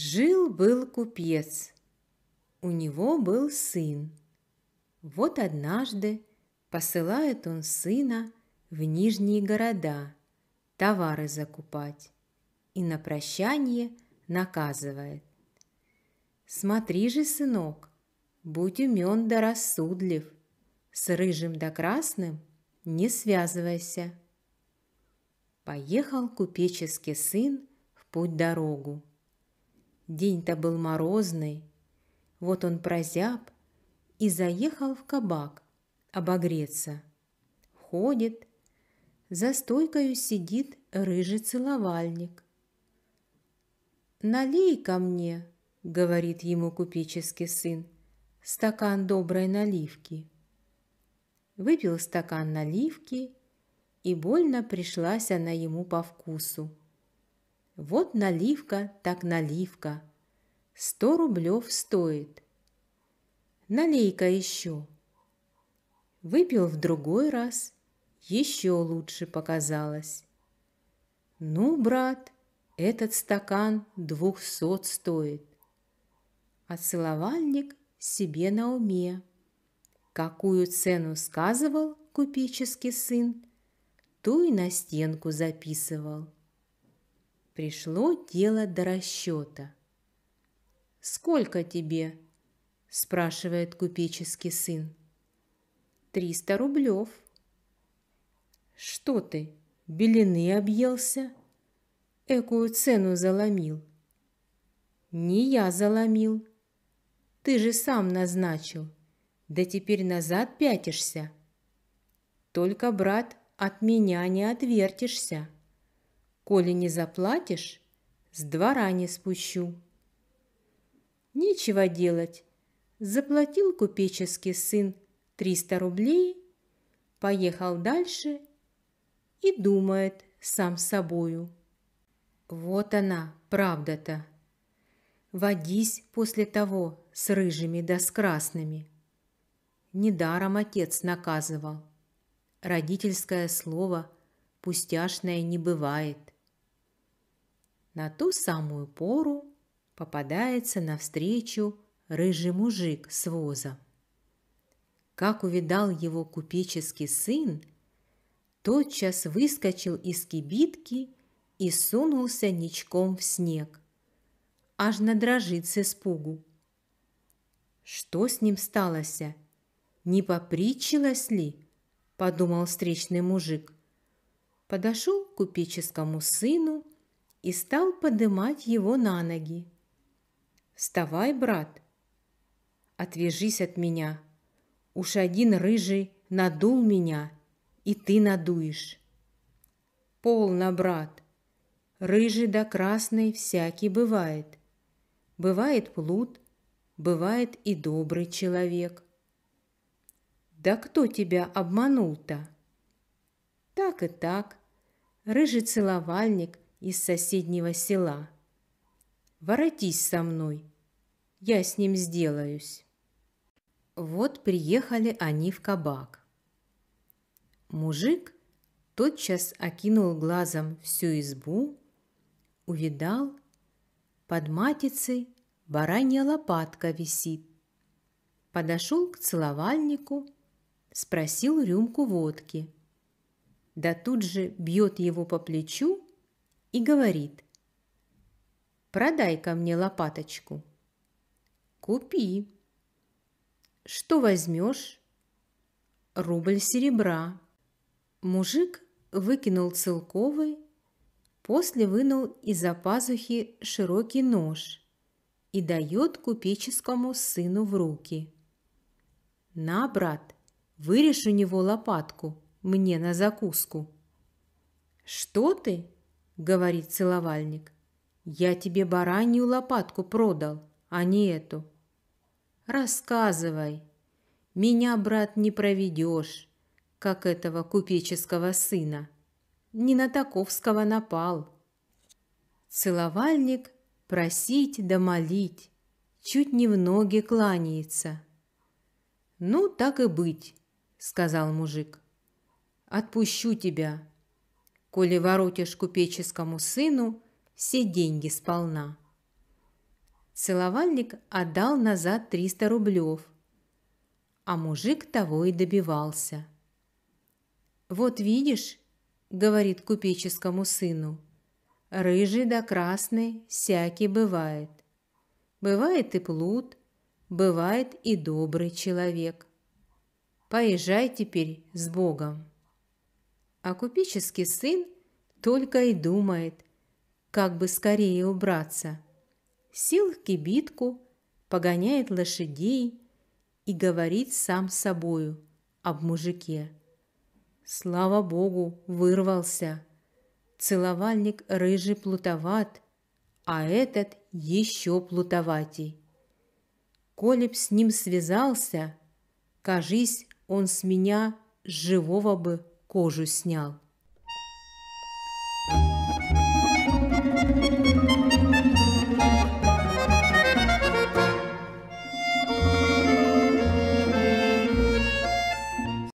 Жил-был купец. У него был сын. Вот однажды посылает он сына в нижние города товары закупать и на прощание наказывает. «Смотри же, сынок, будь умен да рассудлив, с рыжим да красным не связывайся». Поехал купеческий сын в путь-дорогу. День-то был морозный. Вот он прозяб и заехал в кабак обогреться. Ходит, за стойкою сидит рыжий целовальник. «Налей ко мне», — говорит ему купеческий сын, — «стакан доброй наливки». Выпил стакан наливки, и больно пришлась она ему по вкусу. Вот наливка, так наливка. Сто рублев стоит. Налей-ка еще. Выпил в другой раз, еще лучше показалось. Ну, брат, этот стакан двухсот стоит. А целовальник себе на уме. Какую цену сказывал купеческий сын, ту и на стенку записывал пришло дело до расчета. «Сколько тебе?» – спрашивает купеческий сын. «Триста рублев». «Что ты, белины объелся?» «Экую цену заломил». «Не я заломил. Ты же сам назначил. Да теперь назад пятишься. Только, брат, от меня не отвертишься». Коли не заплатишь, с двора не спущу. Нечего делать. Заплатил купеческий сын 300 рублей, поехал дальше и думает сам собою. Вот она, правда-то. Водись после того с рыжими да с красными. Недаром отец наказывал. Родительское слово пустяшное не бывает на ту самую пору попадается навстречу рыжий мужик с воза. Как увидал его купеческий сын, тотчас выскочил из кибитки и сунулся ничком в снег. Аж надрожит с испугу. Что с ним сталося? Не попричилось ли? Подумал встречный мужик. Подошел к купеческому сыну – и стал подымать его на ноги. «Вставай, брат!» «Отвяжись от меня! Уж один рыжий надул меня, и ты надуешь!» «Полно, брат! Рыжий да красный всякий бывает. Бывает плут, бывает и добрый человек. Да кто тебя обманул-то? Так и так. Рыжий целовальник из соседнего села. Воротись со мной, я с ним сделаюсь. Вот приехали они в кабак. Мужик тотчас окинул глазом всю избу, увидал, под матицей баранья лопатка висит. Подошел к целовальнику, спросил рюмку водки. Да тут же бьет его по плечу и говорит «Продай-ка мне лопаточку». «Купи». «Что возьмешь?» «Рубль серебра». Мужик выкинул целковый, после вынул из-за пазухи широкий нож и дает купеческому сыну в руки. «На, брат, вырежь у него лопатку, мне на закуску». «Что ты?» говорит целовальник. Я тебе баранью лопатку продал, а не эту. Рассказывай. Меня, брат, не проведешь, как этого купеческого сына. Не на таковского напал. Целовальник просить да молить, чуть не в ноги кланяется. «Ну, так и быть», — сказал мужик. «Отпущу тебя, коли воротишь купеческому сыну все деньги сполна. Целовальник отдал назад 300 рублев, а мужик того и добивался. «Вот видишь», — говорит купеческому сыну, — «рыжий да красный всякий бывает. Бывает и плут, бывает и добрый человек. Поезжай теперь с Богом» а купеческий сын только и думает, как бы скорее убраться. Сел в кибитку, погоняет лошадей и говорит сам собою об мужике. Слава Богу, вырвался. Целовальник рыжий плутоват, а этот еще плутоватей. Коли с ним связался, кажись, он с меня живого бы кожу снял. Thank you.